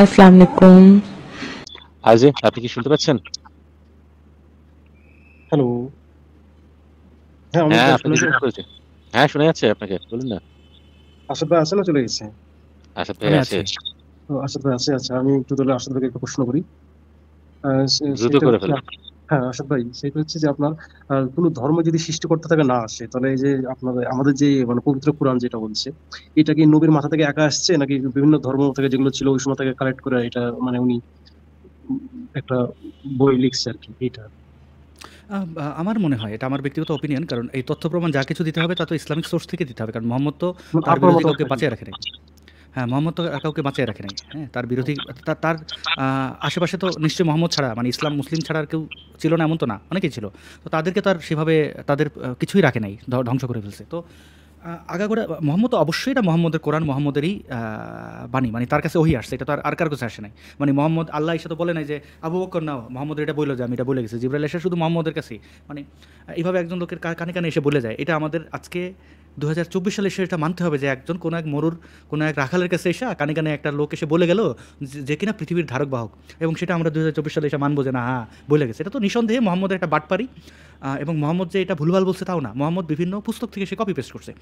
আসসালামু আলাইকুম হাজি আপনি কি শুনতে পাচ্ছেন হ্যালো হ্যাঁ, হ্যাঁ আপনি শুনতে হ্যাঁ শোনা যাচ্ছে আপনাকে বলুন না আসাদ ভাই আছে না চলে গেছে আসাদ ভাই আছে আসাদ ভাই আছে আচ্ছা আমি একটু তাহলে আসাদ ভাইকে একটা প্রশ্ন করি দ্রুত করে ফেলুন হ্যাঁ আসাদ ভাই সেটা হচ্ছে যে আপনার কোনো ধর্ম যদি সৃষ্টিকর্তা থেকে না আসে তাহলে এই যে আপনার আমাদের যে মানে পবিত্র কোরআন যেটা বলছে এটা কি নবীর মাথা থেকে একা আসছে নাকি বিভিন্ন ধর্ম থেকে যেগুলো ছিল ওই সময় থেকে কালেক্ট করে এটা মানে উনি একটা বই লিখছে আর কি এটা আমার মনে হয় এটা আমার ব্যক্তিগত ওপিনিয়ন কারণ এই তথ্য প্রমাণ যা কিছু দিতে হবে তা তো ইসলামিক সোর্স থেকে দিতে হবে কারণ মোহাম্মদ তো তার বিরোধী কাউকে বাঁচিয়ে রাখেনি হ্যাঁ মোহাম্মদ তো কাউকে বাঁচিয়ে রাখে নাই হ্যাঁ তার বিরোধী তার আশেপাশে তো নিশ্চয়ই মোহাম্মদ ছাড়া মানে ইসলাম মুসলিম ছাড়া আর কেউ ছিল না এমন তো না অনেকেই ছিল তো তাদেরকে তার সেভাবে তাদের কিছুই রাখে নাই ধ্বংস করে ফেলছে তো আগাগোড়া মোহাম্মদ অবশ্যই এটা মোহাম্মদের কোরআন মোহাম্মদেরই বাণী মানে তার কাছে ওই আসছে এটা তো আর কার কাছে আসে নাই মানে মোহাম্মদ আল্লাহ ইসা তো বলে নাই যে আবু বকর নাও মোহাম্মদের এটা বললো যে আমি এটা বলে গেছি জিবরাল এসে শুধু মোহাম্মদের কাছেই মানে এইভাবে একজন লোকের কানে কানে এসে বলে যায় এটা আমাদের আজকে দু সালে সেটা মানতে হবে যে একজন কোনো এক মরুর কোনো এক রাখালের কাছে এসে কানে কানে একটা লোক এসে বলে গেল যে কিনা পৃথিবীর ধারক বাহক এবং সেটা আমরা দু সালে এসে মানবো যে না হ্যাঁ বলে গেছে এটা তো নিঃসন্দেহে মোহাম্মদের একটা বাটপারি এবং মোহাম্মদ যে এটা ভুলভাল বলছে তাও না মোহাম্মদ বিভিন্ন পুস্তক থেকে সে কপি পেস্ট করছে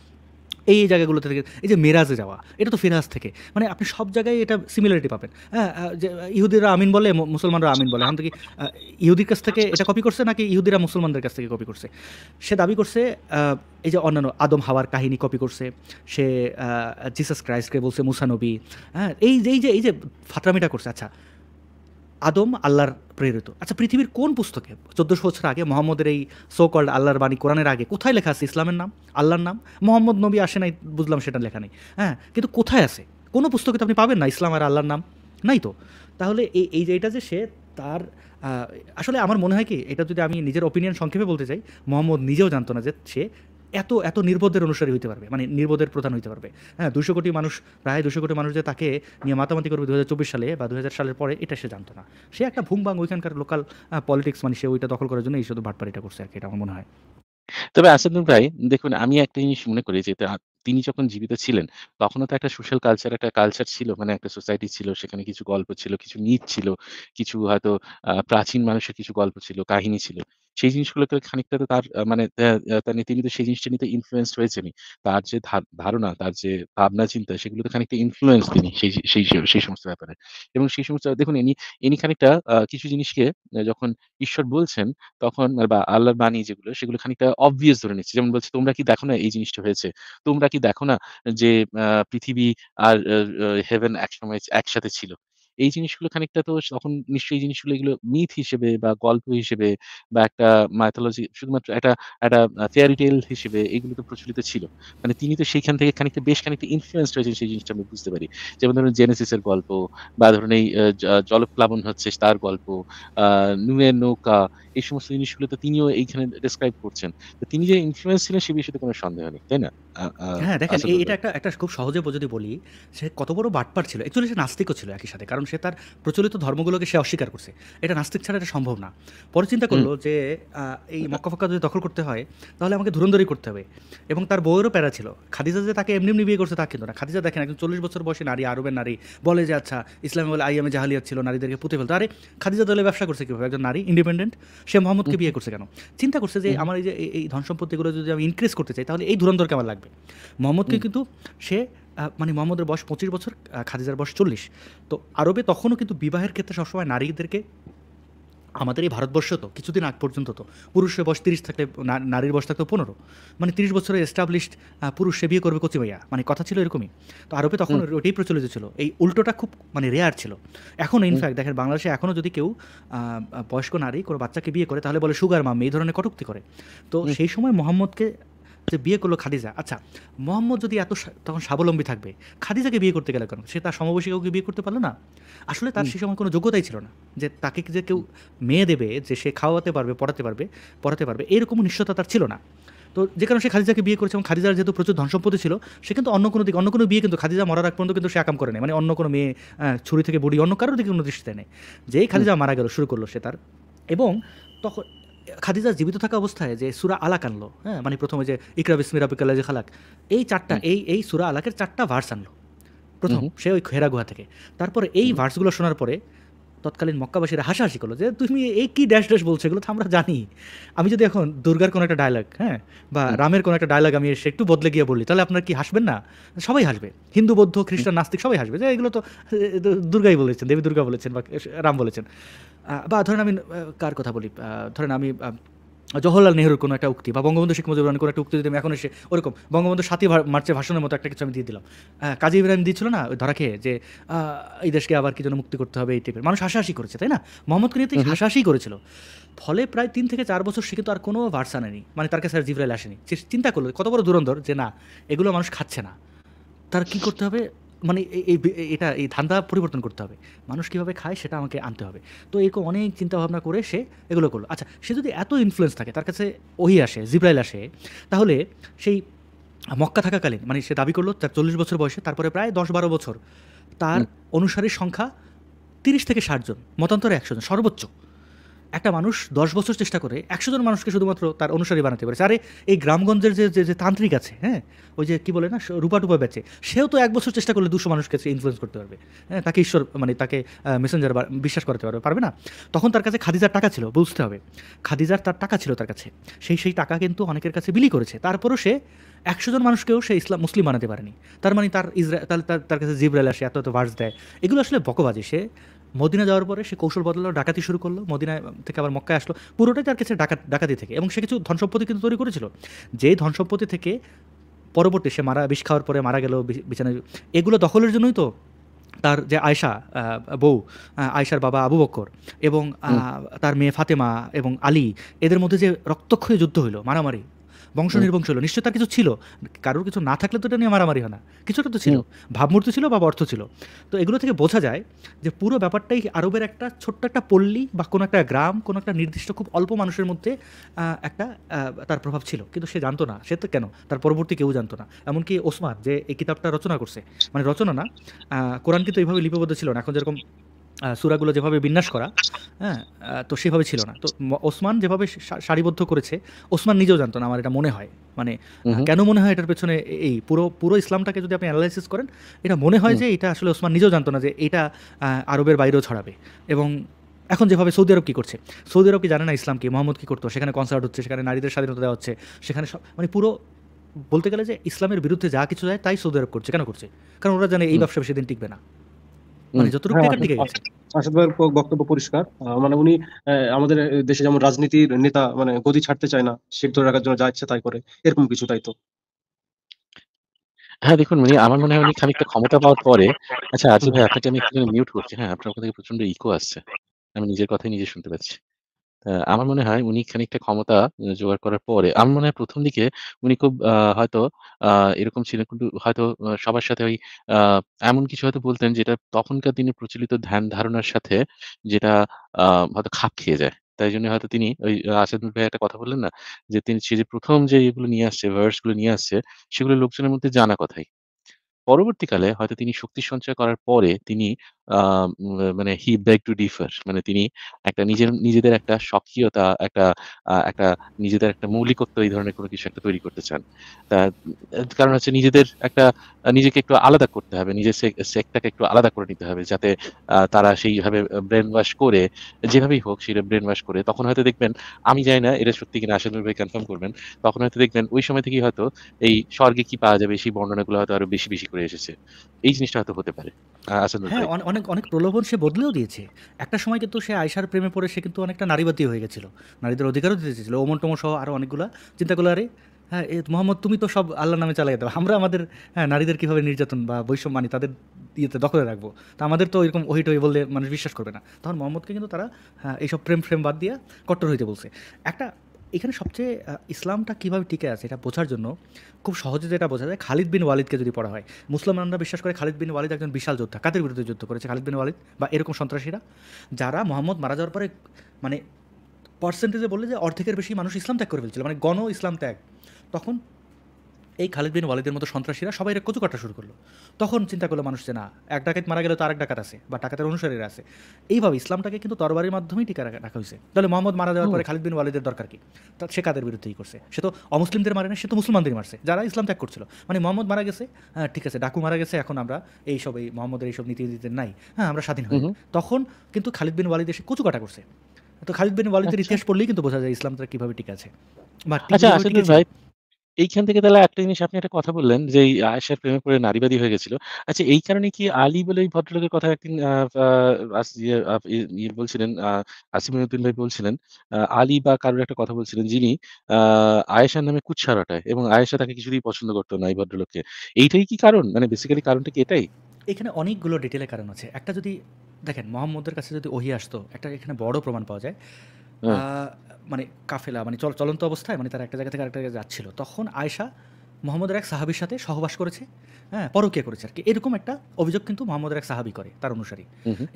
এই এই জায়গাগুলো থেকে এই যে মেরাজে যাওয়া এটা তো ফেরাজ থেকে মানে আপনি সব জায়গায় এটা সিমিলারিটি পাবেন হ্যাঁ যে ইহুদিরা আমিন বলে মুসলমানরা আমিন বলে এখন থেকে ইহুদির কাছ থেকে এটা কপি করছে নাকি ইহুদিরা মুসলমানদের কাছ থেকে কপি করছে সে দাবি করছে এই যে অন্যান্য আদম হাওয়ার কাহিনী কপি করছে সে জিসাস ক্রাইস্টকে বলছে মুসানবী হ্যাঁ এই যে এই যে এই যে ফাতরামিটা করছে আচ্ছা আদম আল্লাহর প্রেরিত আচ্ছা পৃথিবীর কোন পুস্তকে চোদ্দশো বছর আগে মোহাম্মদের এই সো কল্ড আল্লাহর বাণী কোরআনের আগে কোথায় লেখা আছে ইসলামের নাম আল্লাহর নাম মোহাম্মদ নবী আসে নাই বুঝলাম সেটা লেখা নেই হ্যাঁ কিন্তু কোথায় আছে কোনো পুস্তকে তো আপনি পাবেন না ইসলাম আর আল্লাহর নাম নাই তো তাহলে এই এই যে যে সে তার আসলে আমার মনে হয় কি এটা যদি আমি নিজের ওপিনিয়ন সংক্ষেপে বলতে চাই মোহাম্মদ নিজেও জানতো না যে সে এত এত নির্বোধের অনুসারী হইতে পারবে মানে নির্বোধের প্রধান হইতে পারবে হ্যাঁ দুশো কোটি মানুষ প্রায় দুশো কোটি মানুষ যে তাকে নিয়ে মাতামাতি করবে দু সালে বা দু সালের পরে এটা সে জানতো না সে একটা ভুংবাং ওইখানকার লোকাল পলিটিক্স মানে সে ওইটা দখল করার জন্য এই শুধু ভাটপাড়িটা করছে আর কি এটা আমার মনে হয় তবে আসাদুল ভাই দেখুন আমি একটা জিনিস মনে করি যে তিনি যখন জীবিত ছিলেন তখনও তো একটা সোশ্যাল কালচার একটা কালচার ছিল মানে একটা সোসাইটি ছিল সেখানে কিছু গল্প ছিল কিছু নিচ ছিল কিছু হয়তো প্রাচীন মানুষের কিছু গল্প ছিল কাহিনী ছিল সেই জিনিসগুলোকে খানিকটা তো তার মানে তার নীতি সেই জিনিসটা নিতে ইনফ্লুয়েন্স হয়েছে নি তার যে ধারণা তার যে ভাবনা চিন্তা তো খানিকটা ইনফ্লুয়েন্স তিনি সেই সেই সমস্ত ব্যাপারে এবং সেই সমস্ত দেখুন এনি এনি খানিকটা কিছু জিনিসকে যখন ঈশ্বর বলছেন তখন বা আল্লাহর বাণী যেগুলো সেগুলো খানিকটা অবভিয়াস ধরে নিচ্ছে যেমন বলছে তোমরা কি দেখো না এই জিনিসটা হয়েছে তোমরা কি দেখো না যে পৃথিবী আর হেভেন একসময় একসাথে ছিল এই জিনিসগুলো খানিকটা তো তখন নিশ্চয়ই জিনিসগুলো এগুলো মিথ হিসেবে বা গল্প হিসেবে বা একটা মাইথোলজি শুধুমাত্র একটা একটা ফেয়ারি টেল হিসেবে এগুলো তো প্রচলিত ছিল মানে তিনি তো সেইখান থেকে খানিকটা বেশ খানিকটা ইনফ্লুয়েন্স হয়েছেন সেই জিনিসটা আমি বুঝতে পারি যেমন ধরুন জেনেসিসের গল্প বা ধরুন এই জলপ্লাবন হচ্ছে তার গল্প নুয়ের নৌকা এই সমস্ত জিনিসগুলো তো তিনিও এইখানে ডেসক্রাইব করছেন তিনি যে ইনফ্লুয়েন্স ছিলেন সে বিষয়ে কোনো সন্দেহ নেই তাই না হ্যাঁ দেখেন এটা একটা একটা খুব সহজে যদি বলি সে কত বড় বাটপার ছিল একচুয়ালি সে নাস্তিকও ছিল একই সাথে কারণ সে তার প্রচলিত ধর্মগুলোকে সে অস্বীকার করছে এটা নাস্তিক ছাড়া এটা সম্ভব না পরে চিন্তা করলো যে এই মক্কা ফক্কা যদি দখল করতে হয় তাহলে আমাকে ধুরন্ধরি করতে হবে এবং তার বউয়েরও প্যারা ছিল খাদিজা যে তাকে এমনি এমনি বিয়ে করছে তা কিন্তু না খাদিজা দেখেন একজন চল্লিশ বছর বয়সে নারী আরবের নারী বলে যে আচ্ছা ইসলামী বলে আইএমএ জাহালিয়াত ছিল নারীদেরকে পুঁতে ফেলতো আরে খাদিজা দলে ব্যবসা করছে কীভাবে একজন নারী ইন্ডিপেন্ডেন্ট সে মোহাম্মদকে বিয়ে করছে কেন চিন্তা করছে যে আমার এই যে এই ধন সম্পত্তিগুলো যদি আমি ইনক্রিজ করতে চাই তাহলে এই ধুরন্ধরকে আমার লাগবে মোহাম্মদকে কিন্তু সে মানে মোহাম্মদের বয়স পঁচিশ বছর খাদিজার বয়স চল্লিশ তো আরবে তখনও কিন্তু বিবাহের ক্ষেত্রে সবসময় নারীদেরকে আমাদের এই ভারতবর্ষ তো কিছুদিন আগ পর্যন্ত তো পুরুষের বয়স তিরিশ থাকলে নারীর বয়স থাকতো পনেরো মানে তিরিশ বছরের এস্টাবলিশড পুরুষে বিয়ে করবে কচি ভাইয়া মানে কথা ছিল এরকমই তো আরবে তখন ওটাই প্রচলিত ছিল এই উল্টোটা খুব মানে রেয়ার ছিল এখন ইনফ্যাক্ট দেখেন বাংলাদেশে এখনও যদি কেউ বয়স্ক নারী কোনো বাচ্চাকে বিয়ে করে তাহলে বলে সুগার মাম এই ধরনের কটুক্তি করে তো সেই সময় মোহাম্মদকে যে বিয়ে করলো খাদিজা আচ্ছা মোহাম্মদ যদি এত তখন স্বাবলম্বী থাকবে খাদিজাকে বিয়ে করতে গেলে কেন সে তার সমবয়সী কাউকে বিয়ে করতে পারলো না আসলে তার সে সময় কোনো যোগ্যতাই ছিল না যে তাকে যে কেউ মেয়ে দেবে যে সে খাওয়াতে পারবে পড়াতে পারবে পড়াতে পারবে এরকম নিশ্চয়তা তার ছিল না তো যে কারণে সে খাদিজাকে বিয়ে করেছে এবং খাদিজার যেহেতু প্রচুর ধন সম্পত্তি ছিল সে কিন্তু অন্য কোনো দিকে অন্য কোনো বিয়ে কিন্তু খাদিজা মরার আগ পর্যন্ত কিন্তু সে আকাম করে নেয় মানে অন্য কোনো মেয়ে ছুরি থেকে বুড়ি অন্য কারোর দিকে কোনো দৃষ্টিতে নেই যেই খাদিজা মারা গেল শুরু করলো সে তার এবং তখন খাদিজা জীবিত থাকা অবস্থায় যে সুরা আলাক আনলো হ্যাঁ মানে প্রথমে যে ইকরা বিসমির আবিকাল্লা যে খালাক এই চারটা এই এই সুরা আলাকের চারটা ভার্স আনলো প্রথম সে ওই খেরা গুহা থেকে তারপর এই ভার্সগুলো শোনার পরে তৎকালীন মক্কাবাসীরা হাসাহাসি করলো যে তুমি এই কী ড্যাশ ড্যাশ বলছো এগুলো তো আমরা জানি আমি যদি এখন দুর্গার কোনো একটা ডায়লগ হ্যাঁ বা রামের কোনো একটা ডায়লগ আমি এসে একটু বদলে গিয়ে বলি তাহলে আপনারা কি হাসবেন না সবাই হাসবে হিন্দু বৌদ্ধ খ্রিস্টান নাস্তিক সবাই হাসবে যে এগুলো তো দুর্গাই বলেছেন দেবী দুর্গা বলেছেন বা রাম বলেছেন বা ধরেন আমি কার কথা বলি ধরেন আমি জওহরলাল নেহরুর কোনো একটা উক্তি বা বঙ্গবন্ধু শেখ মুজিবুর রহমান কোনো একটা উক্তি যদি আমি এখন এসে ওরকম বঙ্গবন্ধু সাথী মার্চে ভাষণের মতো একটা কিছু আমি দিয়ে দিলাম হ্যাঁ, কাজী ইব্রাহিম দিয়েছিল না ধরা খেয়ে যে এই দেশকে আবার কি যেন মুক্তি করতে হবে এই টাইপের মানুষ হাসাহাসি করেছে তাই না মোহাম্মদ করিয়া তিনি হাসাহাসি করেছিল ফলে প্রায় তিন থেকে চার বছর সে কিন্তু আর কোনো ভার্সান নেই মানে তার কাছে আর জিব্রাইল আসেনি চিন্তা করলো কত বড় দুরন্ধর যে না এগুলো মানুষ খাচ্ছে না তার কি করতে হবে মানে এই এটা এই ধান্দা পরিবর্তন করতে হবে মানুষ কীভাবে খায় সেটা আমাকে আনতে হবে তো এরকম অনেক চিন্তাভাবনা করে সে এগুলো করলো আচ্ছা সে যদি এত ইনফ্লুয়েন্স থাকে তার কাছে ওহি আসে জিব্রাইল আসে তাহলে সেই মক্কা থাকাকালীন মানে সে দাবি করলো তার চল্লিশ বছর বয়সে তারপরে প্রায় দশ বারো বছর তার অনুসারীর সংখ্যা তিরিশ থেকে ষাটজন মতান্তরে একশো জন সর্বোচ্চ একটা মানুষ দশ বছর চেষ্টা করে একশো জন মানুষকে শুধুমাত্র তার অনুসারী বানাতে পারে আরে এই গ্রামগঞ্জের যে যে তান্ত্রিক আছে হ্যাঁ ওই যে কী বলে না রূপা টুপা বেচে সেও তো এক বছর চেষ্টা করলে দুশো মানুষকে ইনফ্লুয়েস করতে পারবে হ্যাঁ তাকে ঈশ্বর মানে তাকে মেসেঞ্জার বিশ্বাস করতে পারবে পারবে না তখন তার কাছে খাদিজার টাকা ছিল বুঝতে হবে খাদিজার তার টাকা ছিল তার কাছে সেই সেই টাকা কিন্তু অনেকের কাছে বিলি করেছে তারপরও সে একশো জন মানুষকেও সে ইসলাম মুসলিম বানাতে পারেনি তার মানে তার ইসরা তার তার কাছে জিব্রাইল আসে এত এত ভার্স দেয় এগুলো আসলে বকবাজি সে মদিনা যাওয়ার পরে সে কৌশল বদলালো ডাকাতি শুরু করলো মদিনা থেকে আবার মক্কায় আসলো পুরোটাই তার কাছে ডাকাত ডাকাতি থেকে এবং সে কিছু ধন সম্পত্তি কিন্তু তৈরি করেছিল যেই ধন সম্পত্তি থেকে পরবর্তী সে মারা বিষ খাওয়ার পরে মারা গেল বিছানায় এগুলো দখলের জন্যই তো তার যে আয়সা বউ আয়সার বাবা আবু বক্কর এবং তার মেয়ে ফাতেমা এবং আলী এদের মধ্যে যে রক্তক্ষয়ী যুদ্ধ হলো মারামারি বংশ নির্বংশ হলো নিশ্চয় তার কিছু ছিল কারোর কিছু না থাকলে তো এটা নিয়ে মারামারি হয় না কিছুটা তো ছিল ভাবমূর্তি ছিল বা অর্থ ছিল তো এগুলো থেকে বোঝা যায় যে পুরো ব্যাপারটাই আরবের একটা ছোট্ট একটা পল্লী বা কোনো একটা গ্রাম কোনো একটা নির্দিষ্ট খুব অল্প মানুষের মধ্যে একটা তার প্রভাব ছিল কিন্তু সে জানতো না সে তো কেন তার পরবর্তী কেউ জানতো না এমনকি ওসমান যে এই কিতাবটা রচনা করছে মানে রচনা না কোরআন কিন্তু এইভাবে লিপিবদ্ধ ছিল না এখন যেরকম সুরাগুলো যেভাবে বিন্যাস করা হ্যাঁ তো সেভাবে ছিল না তো ওসমান যেভাবে সারিবদ্ধ করেছে ওসমান নিজেও জানতো না আমার এটা মনে হয় মানে কেন মনে হয় এটার পেছনে এই পুরো পুরো ইসলামটাকে যদি আপনি অ্যানালাইসিস করেন এটা মনে হয় যে এটা আসলে ওসমান নিজেও জানতো না যে এটা আরবের বাইরেও ছড়াবে এবং এখন যেভাবে সৌদি আরব কী করছে সৌদি আরব কি জানে না ইসলাম কি মোহাম্মদ কী করতো সেখানে কনসার্ট হচ্ছে সেখানে নারীদের স্বাধীনতা দেওয়া হচ্ছে সেখানে সব মানে পুরো বলতে গেলে যে ইসলামের বিরুদ্ধে যা কিছু যায় তাই সৌদি আরব করছে কেন করছে কারণ ওরা জানে এই ব্যবসা বেশি দিন টিকবে না মানে যতটুকু টিকে টিকে গেছে আসাদ বক্তব্য পরিষ্কার মানে উনি আমাদের দেশে যেমন রাজনীতির নেতা মানে গদি ছাড়তে চায় না সিট ধরে রাখার জন্য যা ইচ্ছে তাই করে এরকম কিছু তাই তো হ্যাঁ দেখুন মানে আমার মনে হয় উনি খানিকটা ক্ষমতা পাওয়ার পরে আচ্ছা আজিব ভাই আপনাকে আমি একটু মিউট করছি হ্যাঁ আপনার কথা থেকে প্রচন্ড ইকো আসছে আমি নিজের কথাই নিজে শুনতে পাচ্ছি আমার মনে হয় উনি খানিকটা ক্ষমতা জোগাড় করার পরে আমার মনে হয় প্রথম দিকে উনি খুব হয়তো এরকম ছিলেন কিন্তু হয়তো সবার সাথে ওই এমন কিছু হয়তো বলতেন যেটা তখনকার দিনে প্রচলিত ধ্যান-ধারণার সাথে যেটা আহ হয়তো খাপ খেয়ে যায়। তাই জন্য হয়তো তিনি ওই আসাদ ভাই ভাইয়া একটা কথা বললেন না? যে তিনি সে যে প্রথম যে এগুলো নিয়ে আসছে, ভার্স গুলো নিয়ে আসছে, সেগুলো লোকজনের মধ্যে জানা কথাই। পরবর্তীকালে হয়তো তিনি শক্তি সঞ্চয় করার পরে তিনি মানে হি বেগ টু ডিফার মানে তিনি একটা নিজের নিজেদের একটা স্বকীয়তা একটা একটা নিজেদের একটা মৌলিকত্ব এই ধরনের কোনো কিছু একটা তৈরি করতে চান তা কারণ হচ্ছে নিজেদের একটা নিজেকে একটু আলাদা করতে হবে নিজের সেক্টটাকে একটু আলাদা করে নিতে হবে যাতে তারা সেইভাবে ব্রেন ওয়াশ করে যেভাবেই হোক সেটা ব্রেন ওয়াশ করে তখন হয়তো দেখবেন আমি জানি না এটা সত্যি কিনা আসাদুল ভাই কনফার্ম করবেন তখন হয়তো দেখবেন ওই সময় থেকেই হয়তো এই স্বর্গে কি পাওয়া যাবে সেই বর্ণনাগুলো হয়তো আরো বেশি বেশি করে এসেছে এই জিনিসটা হয়তো হতে পারে আসাদুল হ্যাঁ, ভাই অনেক অনেক প্রলোভন সে বদলেও দিয়েছে একটা সময় কিন্তু সে আয়সার প্রেমে পড়ে সে কিন্তু অনেকটা নারীবাদী হয়ে গেছিল নারীদের অধিকারও দিতে চেয়েছিল ওমন টোমন সহ আরও অনেকগুলো চিন্তাগুলো আরে হ্যাঁ মোহাম্মদ তুমি তো সব আল্লাহ নামে চালাই দেবো আমরা আমাদের হ্যাঁ নারীদের কীভাবে নির্যাতন বা বৈষম্য মানি তাদের ইয়েতে দখলে রাখবো তা আমাদের তো এরকম ওহিট ওই বললে মানুষ বিশ্বাস করবে না তখন মোহাম্মদকে কিন্তু তারা হ্যাঁ এইসব প্রেম ফ্রেম বাদ দিয়ে কট্টর হইতে বলছে একটা এখানে সবচেয়ে ইসলামটা কীভাবে টিকে আছে এটা বোঝার জন্য খুব সহজে যেটা বোঝা যায় খালিদ বিন ওয়ালিদকে যদি পড়া হয় মুসলমানরা বিশ্বাস করে খালিদ বিন ওয়ালিদ একজন বিশাল যোদ্ধা কাদের বিরুদ্ধে যুদ্ধ করেছে খালিদ বিন ওয়ালিদ বা এরকম সন্ত্রাসীরা যারা মোহাম্মদ মারা যাওয়ার পরে মানে পার্সেন্টেজে বললে যে অর্ধেকের বেশি মানুষ ইসলাম ত্যাগ করে ফেলছিল মানে গণ ইসলাম ত্যাগ তখন এই খালিদ বিন ওয়ালিদের মতো সন্ত্রাসীরা সবাই কচু কাটা শুরু করলো তখন চিন্তা করলো মানুষ যে না এক ডাকাত মারা গেলে তো আরেক ডাকাত আছে বা ডাকাতের অনুসারীরা আছে এইভাবে ইসলামটাকে কিন্তু তরবারির মাধ্যমেই টিকা রাখা হয়েছে তাহলে মোহাম্মদ মারা যাওয়ার পরে খালিদ বিন ওয়ালিদের দরকার কি সে কাদের বিরুদ্ধেই করছে সে তো অমুসলিমদের মারে না সে তো মুসলমানদের মারছে যারা ইসলাম ত্যাগ করছিল মানে মোহাম্মদ মারা গেছে হ্যাঁ ঠিক আছে ডাকু মারা গেছে এখন আমরা এই সব এই মোহাম্মদের এইসব নীতি নীতিতে নাই হ্যাঁ আমরা স্বাধীন হই তখন কিন্তু খালিদ বিন ওয়ালিদ এসে কচু কাটা করছে তো খালিদ বিন ওয়ালিদের আচ্ছা। ইতিহাস পড়লেই কিন্তু বোঝা যায় ইসলামটা কীভাবে টিকা আছে বা আচ্ছা ভাই এইখান থেকে তাহলে একটা জিনিস আপনি একটা কথা বললেন যে এই আয়েশার প্রেমে পড়ে নারীবাদী হয়ে গেছিল আচ্ছা এই কারণে কি আলী বলে ওই ভদ্রলোকের কথা একদিন ইয়ে, ইয়ে, ইয়ে বলছিলেন আহ, ভাই বলছিলেন আলী বা কারোর একটা কথা বলছিলেন যিনি আহ আয়েশার নামে কুচ্ছারাটা রটায় এবং আয়েশা তাকে কিছুতেই পছন্দ করতো না এই ভদ্রলোককে এইটাই কি কারণ মানে বেসিক্যালি কারণটা কি এটাই এখানে অনেকগুলো ডিটেলের কারণ আছে একটা যদি দেখেন মোহাম্মদের কাছে যদি ওহি আসতো একটা এখানে বড় প্রমাণ পাওয়া যায় হ্যাঁ। মানে কাফেলা মানে চল চলন্ত অবস্থায় মানে তার একটা জায়গা থেকে আরেকটা জায়গায় যাচ্ছিল তখন আয়সা মোহাম্মদের এক সাহাবির সাথে সহবাস করেছে হ্যাঁ পরকীয়া করেছে আর কি এরকম একটা অভিযোগ কিন্তু মোহাম্মদের এক সাহাবি করে তার অনুসারী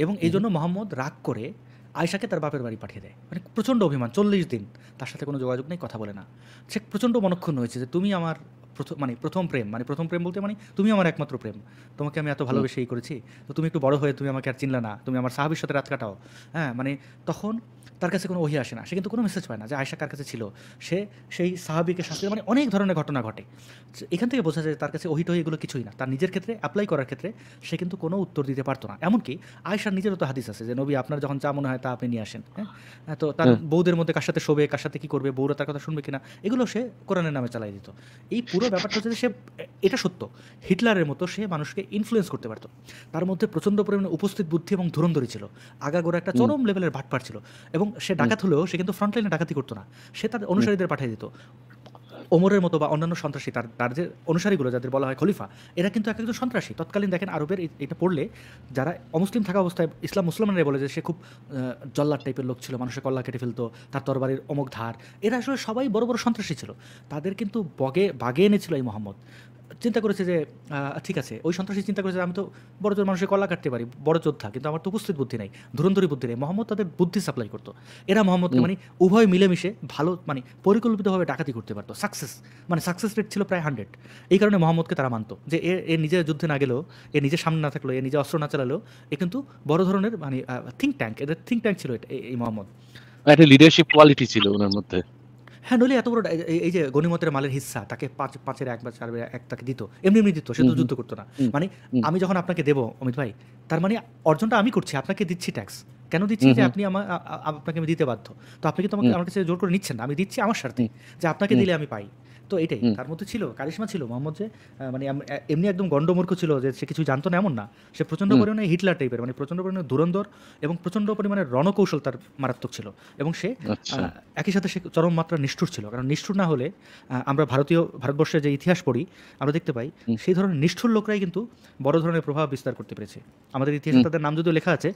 এবং এই জন্য মোহাম্মদ রাগ করে আয়সাকে তার বাপের বাড়ি পাঠিয়ে দেয় মানে প্রচণ্ড অভিমান চল্লিশ দিন তার সাথে কোনো যোগাযোগ নেই কথা বলে না সে প্রচণ্ড মনক্ষণ হয়েছে যে তুমি আমার প্রথম মানে প্রথম প্রেম মানে প্রথম প্রেম বলতে মানে তুমি আমার একমাত্র প্রেম তোমাকে আমি এত ভালোবেসে এই করেছি তো তুমি একটু বড় হয়ে তুমি আমাকে আর চিনলে না তুমি আমার সাহাবির সাথে রাত কাটাও হ্যাঁ মানে তখন তার কাছে কোনো ওহি আসে না সে কিন্তু কোনো মেসেজ পায় না যে আয়সা কার কাছে ছিল সে সেই সাহাবিকে শাস্তি মানে অনেক ধরনের ঘটনা ঘটে এখান থেকে বোঝা যায় তার কাছে ওহি এগুলো কিছুই না তার নিজের ক্ষেত্রে অ্যাপ্লাই করার ক্ষেত্রে সে কিন্তু কোনো উত্তর দিতে পারতো না এমনকি আয়সার নিজেরও তো হাদিস আছে যে নবী আপনার যখন যা মনে হয় তা আপনি নিয়ে আসেন হ্যাঁ, হ্যাঁ তো তার বউদের মধ্যে কার সাথে শোবে কার সাথে কী করবে বউরা তার কথা শুনবে কিনা এগুলো সে কোরআনের নামে চালাই দিত এই পুরো ব্যাপারটা হচ্ছে সে এটা সত্য হিটলারের মতো সে মানুষকে ইনফ্লুয়েস করতে পারত তার মধ্যে প্রচণ্ড পরিমাণে উপস্থিত বুদ্ধি এবং ধুরন্ধরি ছিল আগাগোড়া একটা চরম লেভেলের ভাটপাট ছিল এবং সে ডাকাত হলেও সে কিন্তু ফ্রন্টলাইনে ডাকাতি করতো না সে তার অনুসারীদের পাঠিয়ে দিত ওমরের মতো বা অন্যান্য সন্ত্রাসী তার তার যে অনুসারীগুলো যাদের বলা হয় খলিফা এরা কিন্তু এক একজন সন্ত্রাসী তৎকালীন দেখেন আরবের এটা পড়লে যারা অমুসলিম থাকা অবস্থায় ইসলাম মুসলমানরা বলে যে সে খুব জল্লার টাইপের লোক ছিল মানুষের কল্লা কেটে ফেলতো তার তরবারির অমুক ধার এরা আসলে সবাই বড় বড় সন্ত্রাসী ছিল তাদের কিন্তু বগে বাগে এনেছিল এই মোহাম্মদ চিন্তা করেছে যে ঠিক আছে ওই সন্ত্রাসী চিন্তা করেছে আমি তো বড় জোর মানুষের কলা কাটতে পারি বড় যোদ্ধা কিন্তু আমার তো উপস্থিত বুদ্ধি নাই ধুরন্ধরী বুদ্ধি নেই মোহাম্মদ তাদের বুদ্ধি সাপ্লাই করতো এরা মোহাম্মদকে মানে উভয় মিলেমিশে ভালো মানে পরিকল্পিতভাবে ডাকাতি করতে পারতো সাকসেস মানে সাকসেস রেট ছিল প্রায় হান্ড্রেড এই কারণে মোহাম্মদকে তারা মানতো যে এ এ নিজে যুদ্ধে না গেলেও এ নিজে সামনে না থাকলো এ নিজে অস্ত্র না চালালেও এ কিন্তু বড় ধরনের মানে থিঙ্ক ট্যাঙ্ক এদের থিঙ্ক ট্যাঙ্ক ছিল এই মোহাম্মদ একটা লিডারশিপ কোয়ালিটি ছিল ওনার মধ্যে হ্যাঁ নইলে এত বড় এই যে গণিমতের মালের হিসা তাকে পাঁচ পাঁচের এক বা চার এক তাকে দিত এমনি এমনি দিত সে তো যুদ্ধ করতো না মানে আমি যখন আপনাকে দেবো অমিত ভাই তার মানে অর্জনটা আমি করছি আপনাকে দিচ্ছি ট্যাক্স কেন দিচ্ছি যে আপনি আমার আপনাকে আমি দিতে বাধ্য তো আপনি কি তোমাকে আমার কাছে জোর করে নিচ্ছেন না আমি দিচ্ছি আমার স্বার্থে যে আপনাকে দিলে আমি পাই তো এটাই তার মধ্যে ছিল কারিশমা ছিল মোহাম্মদ যে মানে এমনি একদম গণ্ডমূর্খ ছিল যে সে কিছু জানতো না এমন না সে প্রচন্ড পরিমাণে হিটলার টাইপের মানে প্রচন্ড পরিমাণে ধুরন্ধর এবং প্রচন্ড পরিমাণে রণকৌশল তার মারাত্মক ছিল এবং সে আচ্ছা। একই সাথে সে চরম মাত্রা নিষ্ঠুর ছিল কারণ নিষ্ঠুর না হলে আমরা ভারতীয় ভারতবর্ষে যে ইতিহাস পড়ি আমরা দেখতে পাই সেই ধরনের নিষ্ঠুর লোকরাই কিন্তু বড় ধরনের প্রভাব বিস্তার করতে পেরেছে আমাদের ইতিহাসে তাদের নাম যদিও লেখা আছে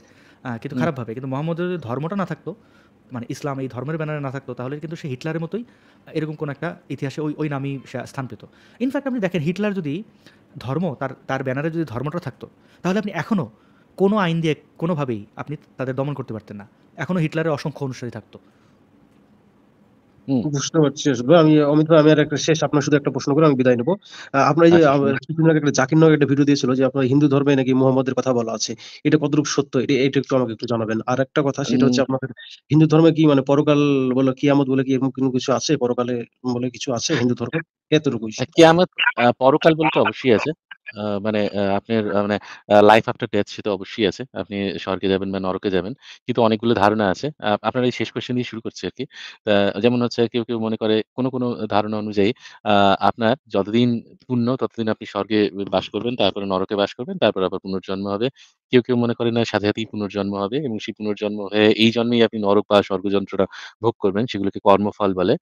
কিন্তু খারাপভাবে কিন্তু মোহাম্মদের ধর্মটা না থাকতো মানে ইসলাম এই ধর্মের ব্যানারে না থাকতো তাহলে কিন্তু সে হিটলারের মতোই এরকম কোনো একটা ইতিহাসে ওই ওই নামই স্থান পেত ইনফ্যাক্ট আপনি দেখেন হিটলার যদি ধর্ম তার তার ব্যানারে যদি ধর্মটা থাকতো তাহলে আপনি এখনও কোনো আইন দিয়ে কোনোভাবেই আপনি তাদের দমন করতে পারতেন না এখনও হিটলারের অসংখ্য অনুসারী থাকতো বুঝতে পারছি আমি অমিত ভাই আমি আর একটা শেষ আপনার শুধু একটা প্রশ্ন করে আমি বিদায় নেবো আপনার যে কিছুদিন আচ্ছা। আগে একটা জাকির একটা ভিডিও দিয়েছিল যে আপনার হিন্দু ধর্মে নাকি মোহাম্মদের কথা বলা আছে এটা কতটুকু সত্য এটা এটা একটু আমাকে একটু জানাবেন আর একটা কথা সেটা হচ্ছে আপনাদের হিন্দু ধর্মে কি মানে পরকাল বলে কিয়ামত বলে কি এরকম কোনো কিছু আছে পরকালে বলে কিছু আছে হিন্দু ধর্মে এতটুকুই হ্যাঁ, কিয়ামত পরকাল বলতে অবশ্যই আছে মানে আপনার মানে লাইফ আফটার ডেথ সেটা অবশ্যই আছে। আপনি স্বর্গে যাবেন বা নরকে যাবেন। কিন্তু অনেকগুলো ধারণা আছে। আপনার এই শেষ কোয়েশ্চেন দিয়ে শুরু করছি আর কি যেমন হচ্ছে কেউ, কেউ মনে করে কোনো কোনো ধারণা অনুযায়ী আপনার যতদিন পূর্ণ ততদিন আপনি স্বর্গে বাস করবেন, তারপরে নরকে বাস করবেন, তারপরে আবার পুনর্জন্ম হবে। কেউ, কেউ মনে করেন না সাথে, সাথেই পুনর্জন্ম হবে এবং সেই পুনর্জন্ম হয়ে এই জন্মেই আপনি নরক বা স্বর্গযন্ত্রটা ভোগ করবেন। সেগুলোকে কর্মফল বলে।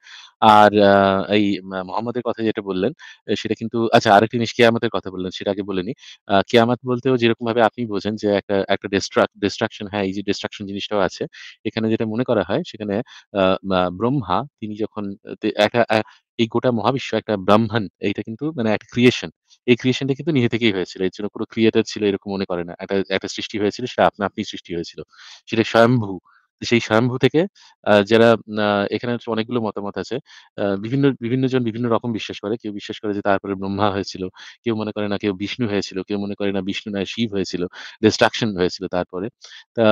আর এই মোহাম্মদের কথা যেটা বললেন, সেটা কিন্তু আচ্ছা আরেকটা জিনিস কেয়ামতের কথা বললেন, সেটা আগে বলে নিই। আ কেয়ামত বলতেও ভাবে আপনি বোঝেন যে একটা একটা ডিস্ট্রাক ডিস্ট্রাকশন হ্যাঁ, এই যে ডিস্ট্রাকশন জিনিসটাও আছে। এখানে যেটা মনে করা হয় সেখানে আহ ব্রহ্মা তিনি যখন একটা এই গোটা মহাবিশ্ব একটা ব্রাহ্মণ এইটা কিন্তু মানে একটা ক্রিয়েশন এই ক্রিয়েশনটা কিন্তু নিজে থেকেই হয়েছিল এর জন্য কোনো ক্রিয়েটার ছিল এরকম মনে করে না একটা একটা সৃষ্টি হয়েছিল সেটা আপনা আপনি সৃষ্টি হয়েছিল সেটা স্বয়ম্ভু সেই স্বয়ম্ভু থেকে যারা এখানে অনেকগুলো মতামত আছে বিভিন্ন বিভিন্ন জন বিভিন্ন রকম বিশ্বাস করে কেউ বিশ্বাস করে যে তারপরে ব্রহ্মা হয়েছিল কেউ মনে করে না কেউ বিষ্ণু হয়েছিল কেউ মনে করে না বিষ্ণু নয় শিব হয়েছিল ডিস্ট্রাকশন হয়েছিল তারপরে তা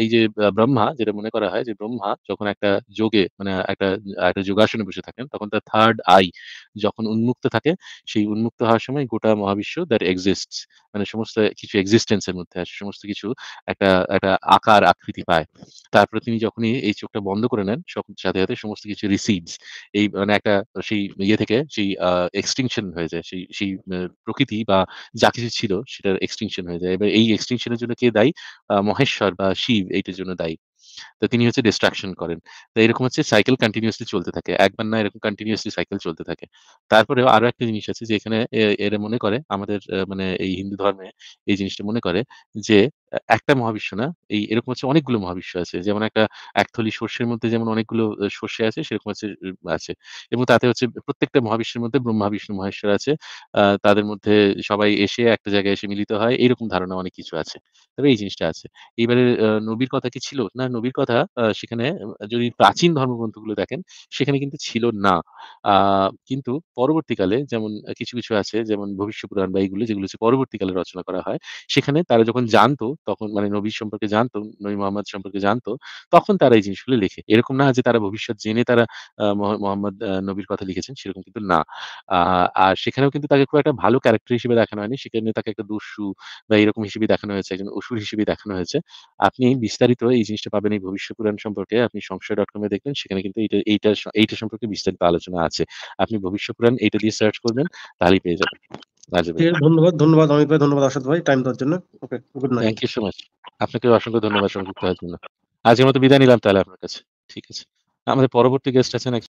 এই যে ব্রহ্মা যেটা মনে করা হয় যে ব্রহ্মা যখন একটা যোগে মানে একটা একটা যোগাসনে বসে থাকেন তখন তার থার্ড আই যখন উন্মুক্ত থাকে সেই উন্মুক্ত হওয়ার সময় গোটা মহাবিশ্ব দ্যাট এক্সিস্ট মানে সমস্ত কিছু এক্সিস্টেন্সের মধ্যে আসে সমস্ত কিছু একটা একটা আকার আকৃতি পায় তারপরে তিনি যখনই এই চোখটা বন্ধ করে নেন সাথে সাথে সমস্ত কিছু রিসিভস এই মানে একটা সেই ইয়ে থেকে সেই এক্সটিংশন হয়ে যায় সেই সেই প্রকৃতি বা যা কিছু ছিল সেটার এক্সটিংশন হয়ে যায় এবার এই এক্সটিংশনের জন্য কে দায়ী মহেশ্বর বা শিব এইটার জন্য দায়ী তো তিনি হচ্ছে ডিস্ট্রাকশন করেন তো এরকম হচ্ছে সাইকেল কন্টিনিউসলি চলতে থাকে একবার না এরকম কন্টিনিউসলি সাইকেল চলতে থাকে তারপরে আরো একটা জিনিস আছে যে এখানে এরা মনে করে আমাদের মানে এই হিন্দু ধর্মে এই জিনিসটা মনে করে যে একটা মহাবিশ্ব না এই এরকম হচ্ছে অনেকগুলো মহাবিশ্ব আছে যেমন একটা একথলি সর্ষের মধ্যে যেমন অনেকগুলো সর্ষে আছে সেরকম হচ্ছে আছে এবং তাতে হচ্ছে প্রত্যেকটা মহাবিশ্বের মধ্যে ব্রহ্মা বিষ্ণু মহেশ্বর আছে তাদের মধ্যে সবাই এসে একটা জায়গায় এসে মিলিত হয় এরকম ধারণা অনেক কিছু আছে তবে এই জিনিসটা আছে এইবারে নবীর কথা কি ছিল না নবীর কথা সেখানে যদি প্রাচীন ধর্মগ্রন্থগুলো দেখেন সেখানে কিন্তু ছিল না কিন্তু পরবর্তীকালে যেমন কিছু কিছু আছে যেমন ভবিষ্য পুরাণ বা এইগুলো যেগুলো হচ্ছে পরবর্তীকালে রচনা করা হয় সেখানে তারা যখন জানতো তখন মানে নবী সম্পর্কে জানতো নবী মোহাম্মদ সম্পর্কে জানতো তখন তারা এই জিনিসগুলো লেখে এরকম না যে তারা ভবিষ্যৎ জেনে তারা মোহাম্মদ নবীর কথা লিখেছেন সেরকম কিন্তু না আর সেখানেও কিন্তু তাকে খুব একটা ভালো ক্যারেক্টার হিসেবে দেখানো হয়নি সেখানে তাকে একটা দস্যু বা এরকম হিসেবে দেখানো হয়েছে একজন অসুর হিসেবে দেখানো হয়েছে আপনি বিস্তারিত এই জিনিসটা পাবেন এই ভবিষ্যৎ পুরাণ সম্পর্কে আপনি সংশয় ডট কমে দেখবেন সেখানে কিন্তু এইটা এইটা এইটা সম্পর্কে বিস্তারিত আলোচনা আছে আপনি ভবিষ্যৎ পুরাণ এইটা দিয়ে সার্চ করবেন তাহলেই পেয়ে যাবেন ধন্যবাদ ধন্যবাদ অমিত ভাই ধন্যবাদ আসাদ ভাই টাইম দেওয়ার জন্য okay good night thank you so much আপনাকে অসংখ্য ধন্যবাদ সংযুক্ত হওয়ার জন্য আজকের মতো বিদায় নিলাম তাহলে আপনার কাছে ঠিক আছে আমাদের পরবর্তী গেস্ট আছেন